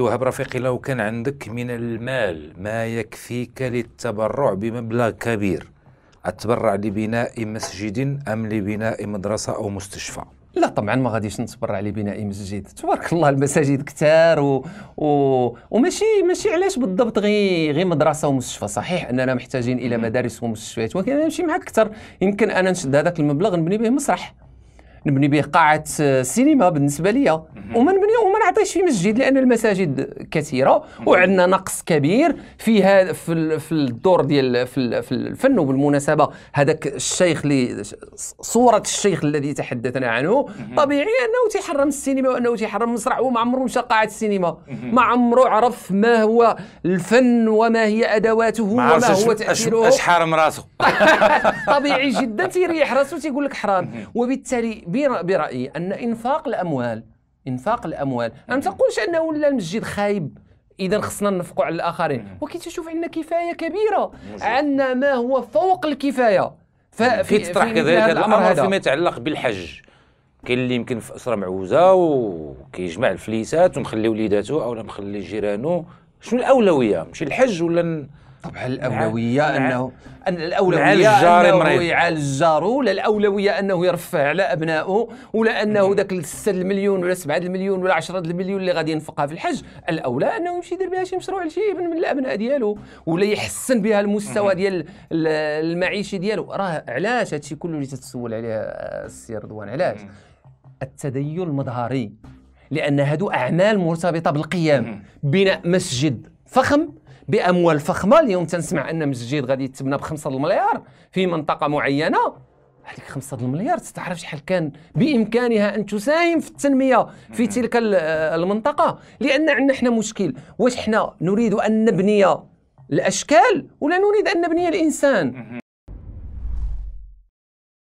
وهب رفيقي لو كان عندك من المال ما يكفيك للتبرع بمبلغ كبير أتبرع لبناء مسجد أم لبناء مدرسة أو مستشفى لا طبعا ما غاديش نتبرع لبناء مسجد تبارك الله المساجد كثار و... و... وماشي ماشي علاش بالضبط غير غير مدرسه ومستشفى صحيح اننا محتاجين الى مدارس ومستشفيات ولكن انا نمشي معك اكثر يمكن انا نشد هذاك المبلغ نبني به مسرح نبني به قاعه سينما بالنسبه ليا وما نبنيو وما نعطيش في مسجد لان المساجد كثيره وعندنا نقص كبير فيها في في الدور ديال في, في الفن وبالمناسبه هذاك الشيخ اللي صوره الشيخ الذي تحدثنا عنه طبيعي انه تيحرم السينما وانه تيحرم المسرح وما عمره مشى قاعه السينما ما عمره عرف ما هو الفن وما هي ادواته وما هو تاثيره اش حارم راسه طبيعي جدا تيريح راسه تيقول لك حرام وبالتالي برايي ان انفاق الاموال انفاق الاموال انا ما تقولش انه ولا المسجد خايب اذا خصنا ننفقوا على الاخرين ولكن تشوف عندنا كفايه كبيره عندنا ما هو فوق الكفايه ففي تطرح كذلك هذا الامر فيما يتعلق بالحج كاين اللي يمكن في اسره معوزه وكيجمع الفليسات ومخلي وليداته او مخلي جيرانه شنو الاولويه مش الحج ولا طبعا الاولويه مع انه ان الاولويه الجار انه يعالج الجار ولا الاولويه انه يرفع على ابنائه ولا انه ذاك 6 المليون ولا 7 المليون ولا 10 المليون اللي غادي ينفقها في الحج الاولى انه يمشي يدير بها شي مشروع لشي ابن من الابناء ديالو ولا يحسن بها المستوى ديال المعيشي ديالو راه علاش هادشي كله اللي تتسول عليه السي رضوان علاش التدين المظهري لان هادو اعمال مرتبطه بالقيام بناء مسجد فخم باموال فخمه اليوم تنسمع ان مسجد غادي يتبنى ب 5 المليار في منطقه معينه هذيك 5 المليار تستعرف شحال كان بامكانها ان تساهم في التنميه في تلك آه، المنطقه لان عندنا حنا مشكل واش حنا نريد ان نبني الاشكال ولا نريد ان نبني الانسان